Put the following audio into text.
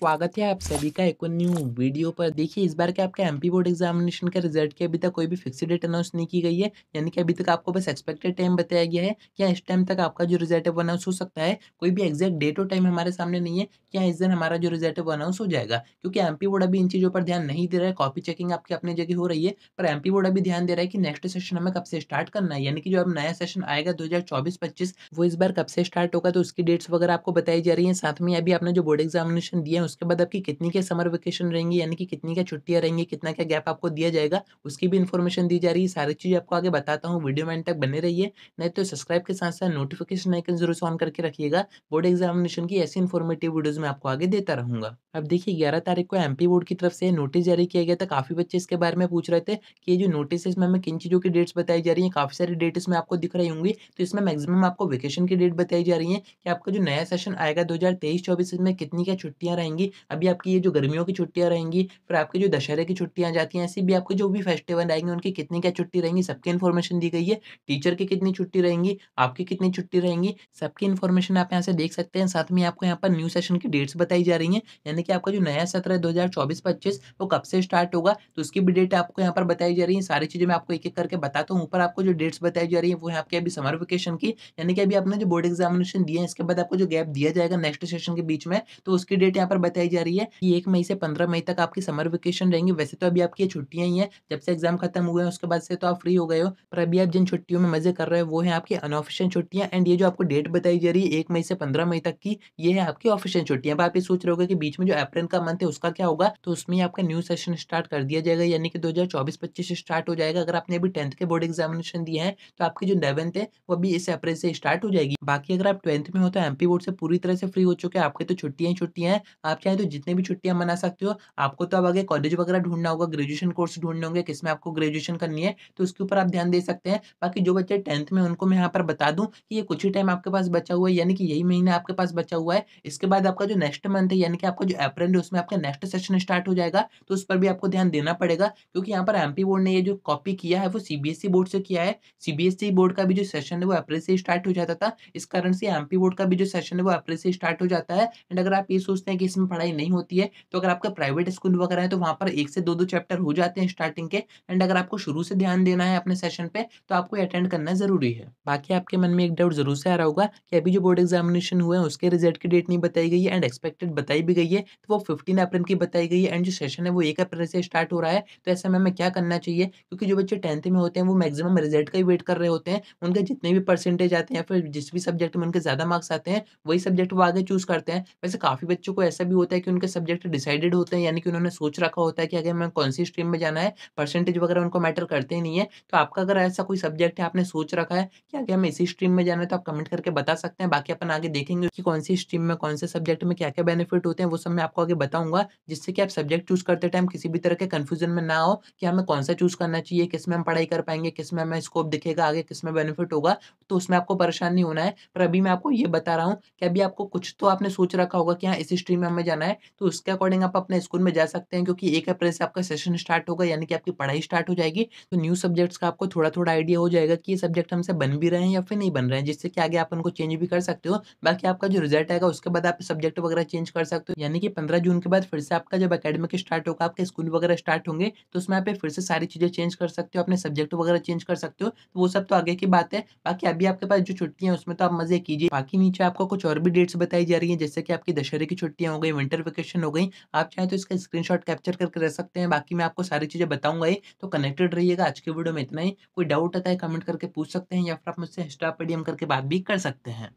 स्वागत है आप सभी का एक न्यू वीडियो पर देखिए इस बार के आपके एमपी बोर्ड एग्जामिनेशन का रिजल्ट की अभी तक कोई भी फिक्स डेट अनाउंस नहीं की गई है यानी कि अभी तक आपको बस एक्सपेक्टेड टाइम बताया गया है क्या इस टाइम तक आपका जो रिजल्ट है वो अनाउंस हो सकता है कोई भी एग्जैक्ट डेट और टाइम हमारे सामने नहीं है क्या हाँ, इस दिन हमारा जो रिजल्ट है वो अनाउंस हो जाएगा क्योंकि एमपी बोर्ड अभी इन चीज़ों पर ध्यान नहीं दे रहा है कॉपी चेकिंग आपकी अपनी जगह हो रही है पर एमपी बोर्ड अभी ध्यान दे रहा है कि नेक्स्ट सेशन हमें कब से स्टार्ट करना है यानी कि जो अब नया सेशन आएगा दो हज़ार वो इस बार कब से स्टार्ट होगा तो उसकी डेट्स वगैरह आपको बताई जा रही है साथ में अभी आपने जो बोर्ड एग्जामिनेशन दिया उसके बाद आपकी कितनी क्या समर वेकेशन रहेंगी यानी कि कितनी क्या छुट्टियाँ रहेंगी कितना क्या गैप आपको दिया जाएगा उसकी भी इन्फॉर्मेशन दी जा रही है सारी चीज़ आपको आगे बताता हूँ वीडियो में तक बने रहिए नहीं तो सब्सक्राइब के साथ साथ नोटिफिकेशन आइकन जरूर से ऑन करके रखिएगा बोर्ड एग्जामिनेशन की ऐसी इन्फॉर्मेटिव वीडियोज में आपको आगे देता रहूँगा अब देखिए ग्यारह तारीख को एमपी बोर्ड की तरफ से नोटिस जारी किया गया था काफ़ी बच्चे इसके बारे में पूछ रहे थे कि जो नोटिस इसमें किन चीज़ों की डेट्स बताई जा रही हैं काफ़ी सारी डेट्स में आपको दिख रही होंगी तो इसमें मैक्सिमम आपको वेकेशन की डेट बताई जा रही है कि आपका जो नया सेशन आएगा दो हज़ार तेईस चौबीस में कितनी क्या छुट्टियाँ रहेंगी रहेंगी अभी आपकी ये जो गर्मियों की छुट्टियाँ रहेंगी फिर आपके जो दशहरे की छुट्टियाँ जाती हैं ऐसी भी आपके जो भी फेस्टिवल आएंगे उनकी कितनी क्या छुट्टी रहेंगी सबकी इन्फॉर्मेशन दी गई है टीचर की कितनी छुट्टी रहेंगी आपकी कितनी छुट्टी रहेंगी सबकी इन्फॉर्मेशन आप यहाँ से देख सकते हैं साथ में आपको यहाँ पर न्यू सेशन की डेट्स बताई जा रही हैं यानी कि आपका जो नया सत्र है दो हज़ार वो कब से स्टार्ट होगा तो उसकी भी डेट आपको यहाँ पर बताई जा रही है सारी चीज़ें मैं आपको एक एक करके बताता तो हूँ ऊपर आपको जो डेट्स बताई जा रही है वो है आपके अभी समर वेकेशन की यानी कि अभी आपने जो बोर्ड एग्जामिनेशन दिया है इसके बाद आपको जो गैप दिया जाएगा नेक्स्ट सेशन के बीच में तो उसकी डेट यहाँ पर बताई जा रही है कि एक मई से पंद्रह मई तक आपकी समर वेकेशन रहेंगी वैसे तो अभी आपकी छुट्टियां ही हैं जब से एग्जाम खत्म हुए हैं उसके बाद से तो आप फ्री हो गए हो पर अभी आप जिन छुट्टियों में मजे कर रहे हो वो है आपकी अनऑफिशियल छुट्टियां एंड ये जो आपको डेट बताई जा रही है एक मई से पंद्रह मई तक की ये है आपकी ऑफिशियल छुट्टियां अब आप ये सोच रहे होगे कि बीच में जो अप्रैल का मंथ है उसका क्या होगा तो उसमें आपका न्यू सेशन स्टार्ट कर दिया जाएगा यानी कि दो हजार से स्टार्ट हो जाएगा अगर आपने अभी टेंथ के बोर्ड एग्जामिनेशन दिए हैं तो आपकी जो इलेवंथ है वो अभी इस अप्रैल से स्टार्ट हो जाएगी बाकी अगर आप ट्वेंथ में हो तो एमपी बोर्ड से पूरी तरह से फ्री हो चुके हैं आपके तो छुट्टियां छुट्टियां हैं आप चाहे तो जितने भी छुट्टियां मना सकते हो आपको तो अब आगे कॉलेज वगैरह ढूंढना होगा ग्रेजुएशन कोर्स ढूंढने होंगे किसमें आपको ग्रेजुएशन करनी है तो उसके ऊपर आप ध्यान दे सकते हैं बाकी जो बच्चे टेंथ में उनको मैं यहाँ पर बता दूँ कि ये कुछ ही टाइम आपके पास बचा हुआ है यानी कि यही महीना आपके पास बचा हुआ है इसके बाद आपका जो नेक्स्ट मंथ है यानी कि आपका जो अप्रैल है उसमें आपका नेक्स्ट सेशन स्टार्ट हो जाएगा तो उस पर भी आपको ध्यान देना पड़ेगा क्योंकि यहाँ पर एमपी बोर्ड ने ये जो कॉपी किया है वो सीबीएसई बोर्ड e से किया है सीबीएसई बोर्ड e का भी जो सेशन है वो अप्रैल से स्टार्ट हो जाता था इस कारण से एमपी बोर्ड का भी जो सेशन है वो अप्रैल से स्टार्ट हो जाता है एंड अगर आप ये सोचते हैं कि में पढ़ाई नहीं होती है तो अगर आपका प्राइवेट स्कूल वगैरह है तो वहाँ पर एक से दो दो चैप्टर हो जाते हैं स्टार्टिंग के एंड अगर आपको शुरू से ध्यान देना है अपने सेशन पर तो आपको अटेंड करना जरूरी है बाकी आपके मन में एक डाउट जरूर से आ रहा होगा कि अभी जो बोर्ड एग्जामिनेशन हुए हैं उसके रिजल्ट की डेट नहीं बताई गई है एंड एक्सपेक्टेड बताई भी गई है तो वो फिफ्टीन अप्रैल की बताई गई है एंड जो सेशन है वो एक अप्रैल से स्टार्ट हो रहा है तो ऐसे में क्या करना चाहिए क्योंकि जो बच्चे टेंथ में होते हैं वो मैक्सिमम रिजल्ट का ही वेट कर रहे होते हैं उनके जितने भी परसेंटेज आते हैं फिर जिस भी सब्जेक्ट में उनके ज़्यादा मार्क्स आते हैं वही सब्जेक्ट वो आगे चूज़ करते हैं वैसे काफ़ी बच्चों को ऐसा भी होता है कि उनके सब्जेक्ट डिसाइडेड होते हैं यानी कि उन्होंने सोच रखा होता है कि अगर मैं कौन सी स्ट्रीम में जाना है परसेंटेज वगैरह उनको मैटर करते ही नहीं है तो आपका अगर ऐसा कोई सब्जेक्ट है आपने सोच रखा है कि अगर हम इसी स्ट्रीम में जाना है तो आप कमेंट करके बता सकते हैं बाकी अपन आगे देखेंगे कि कौन सी स्ट्रीम में कौन से सब्जेक्ट में क्या क्या बेनिफिट होते हैं वो सब मैं आपको आगे बताऊंगा जिससे कि आप सब्जेक्ट चूज करते टाइम किसी भी तरह के कन्फ्यूजन में ना हो कि हमें कौन सा चूज करना चाहिए किस में हम पढ़ाई कर पाएंगे किस में हमें स्कोप दिखेगा आगे किस में बेनिफिट होगा तो उसमें आपको परेशान नहीं होना है पर अभी मैं आपको ये बता रहा हूँ कि अभी आपको कुछ तो आपने सोच रखा होगा कि हाँ इसी स्ट्रीम में हम में जाना है तो उसके अकॉर्डिंग आप अपने स्कूल में जा सकते हैं क्योंकि एक अप्रैल से आपका सेशन स्टार्ट होगा यानी कि आपकी पढ़ाई स्टार्ट हो जाएगी तो न्यू सब्जेक्ट्स का आपको थोड़ा थोड़ा आइडिया हो जाएगा कि ये सब्जेक्ट हमसे बन भी रहे हैं या फिर नहीं बन रहे हैं जिससे कि आगे आप उनको चेंज भी कर सकते हो बाकी आपका जो रिजल्ट आएगा उसके बाद आप सब्जेक्ट वगैरह चेंज कर सकते हो यानी कि पंद्रह जून के बाद फिर से आपका जब अकेडमिक स्टार्ट होगा आपके स्कूल वगैरह स्टार्ट होंगे तो उसमें आप फिर से सारी चीज़ें चेंज कर सकते हो अपने सब्जेक्ट वगैरह चेंज कर सकते हो तो वो सब तो आगे की बात है बाकी अभी आपके पास जो छुट्टियाँ उसमें तो आप मजे कीजिए बाकी नीचे आपको कुछ और भी डेट्स बताई जा रही है जैसे कि आपकी दशहरे की छुट्टियाँ हो गई ये विंटर वेकेशन हो गई आप चाहें तो इसका स्क्रीनशॉट कैप्चर करके रह सकते हैं बाकी मैं आपको सारी चीज़ें बताऊंगा ही तो कनेक्टेड रहिएगा आज के वीडियो में इतना ही कोई डाउट आता है कमेंट करके पूछ सकते हैं या फिर आप मुझसे इंस्टा पेडियम करके बात भी कर सकते हैं